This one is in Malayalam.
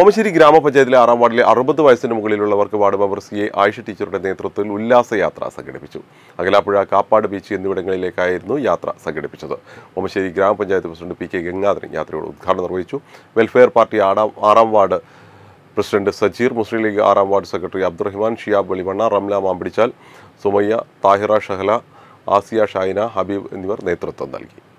ഓമശ്ശേരി ഗ്രാമപഞ്ചായത്തിലെ ആറാം വാർഡിലെ അറുപത് വയസ്സിന് മുകളിലുള്ളവർക്ക് ward member C A Ayisha ടീച്ചറുടെ നേതൃത്വത്തിൽ ഉല്ലാസയാത്ര സംഘടിപ്പിച്ചു അകലാപ്പുഴ കാപ്പാട് ബീച്ച് എന്നിവിടങ്ങളിലേക്കായിരുന്നു യാത്ര സംഘടിപ്പിച്ചത് ഓമശ്ശേരി ഗ്രാമപഞ്ചായത്ത് പ്രസിഡന്റ് പി കെ ഗംഗാധരൻ യാത്രയോട് ഉദ്ഘാടനം നിർവഹിച്ചു വെൽഫെയർ പാർട്ടി ആറാം ആറാം ward president Sajeer Muslim league ആറാം വാർഡ് സെക്രട്ടറി അബ്ദുറഹിമാൻ ഷിയാബ് വെളിമണ്ണ റംല മാമ്പിടിച്ചാൽ സുമയ്യ താഹിറ ഷഹല ആസിയ ഷൈന ഹബീബ് എന്നിവർ നേതൃത്വം നൽകി